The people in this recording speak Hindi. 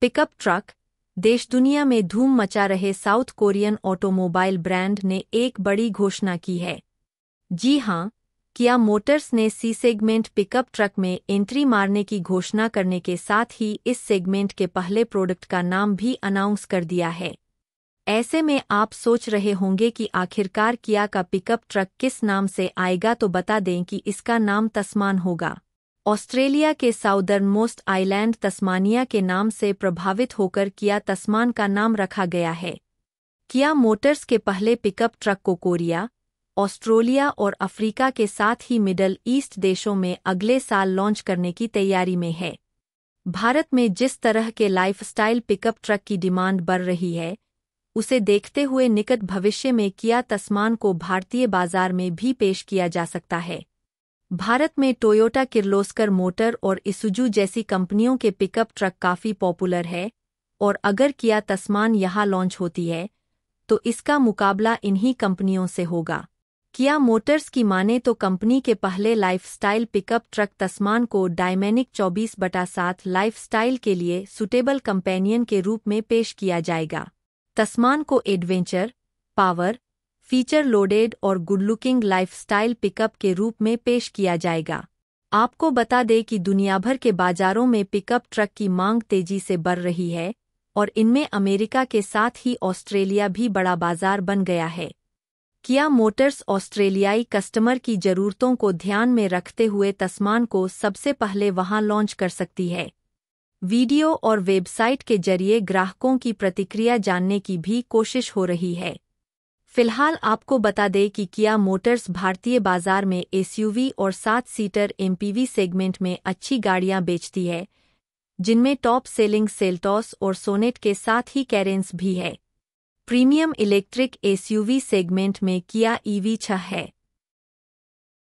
पिकअप ट्रक देश दुनिया में धूम मचा रहे साउथ कोरियन ऑटोमोबाइल ब्रांड ने एक बड़ी घोषणा की है जी हां किया मोटर्स ने सी सेगमेंट पिकअप ट्रक में एंट्री मारने की घोषणा करने के साथ ही इस सेगमेंट के पहले प्रोडक्ट का नाम भी अनाउंस कर दिया है ऐसे में आप सोच रहे होंगे कि आखिरकार किया का पिकअप ट्रक किस नाम से आएगा तो बता दें कि इसका नाम तस्मान होगा ऑस्ट्रेलिया के साउदर्न मोस्ट आइलैंड तस्मानिया के नाम से प्रभावित होकर किया तस्मान का नाम रखा गया है किया मोटर्स के पहले पिकअप ट्रक को कोरिया ऑस्ट्रेलिया और अफ्रीका के साथ ही मिडल ईस्ट देशों में अगले साल लॉन्च करने की तैयारी में है भारत में जिस तरह के लाइफस्टाइल पिकअप ट्रक की डिमांड बढ़ रही है उसे देखते हुए निकट भविष्य में किया तस्मान को भारतीय बाजार में भी पेश किया जा सकता है भारत में टोयोटा किर्लोस्कर मोटर और इसुजू जैसी कंपनियों के पिकअप ट्रक काफ़ी पॉपुलर है और अगर किया तस्मान यहाँ लॉन्च होती है तो इसका मुकाबला इन्हीं कंपनियों से होगा किया मोटर्स की माने तो कंपनी के पहले लाइफस्टाइल पिकअप ट्रक तस्मान को डायमेनिक 24 बटा सात लाइफ के लिए सुटेबल कंपेनियन के रूप में पेश किया जाएगा तस्मान को एडवेंचर पावर फीचर लोडेड और गुड लुकिंग लाइफस्टाइल पिकअप के रूप में पेश किया जाएगा आपको बता दें कि दुनिया भर के बाजारों में पिकअप ट्रक की मांग तेजी से बढ़ रही है और इनमें अमेरिका के साथ ही ऑस्ट्रेलिया भी बड़ा बाजार बन गया है किया मोटर्स ऑस्ट्रेलियाई कस्टमर की जरूरतों को ध्यान में रखते हुए तस्मान को सबसे पहले वहां लॉन्च कर सकती है वीडियो और वेबसाइट के जरिए ग्राहकों की प्रतिक्रिया जानने की भी कोशिश हो रही है फिलहाल आपको बता दें कि किया मोटर्स भारतीय बाजार में एसयूवी और सात सीटर एमपीवी सेगमेंट में अच्छी गाड़ियां बेचती है जिनमें टॉप सेलिंग सेल्टॉस और सोनेट के साथ ही कैरेंस भी है प्रीमियम इलेक्ट्रिक एसयूवी सेगमेंट में किया ईवी छह है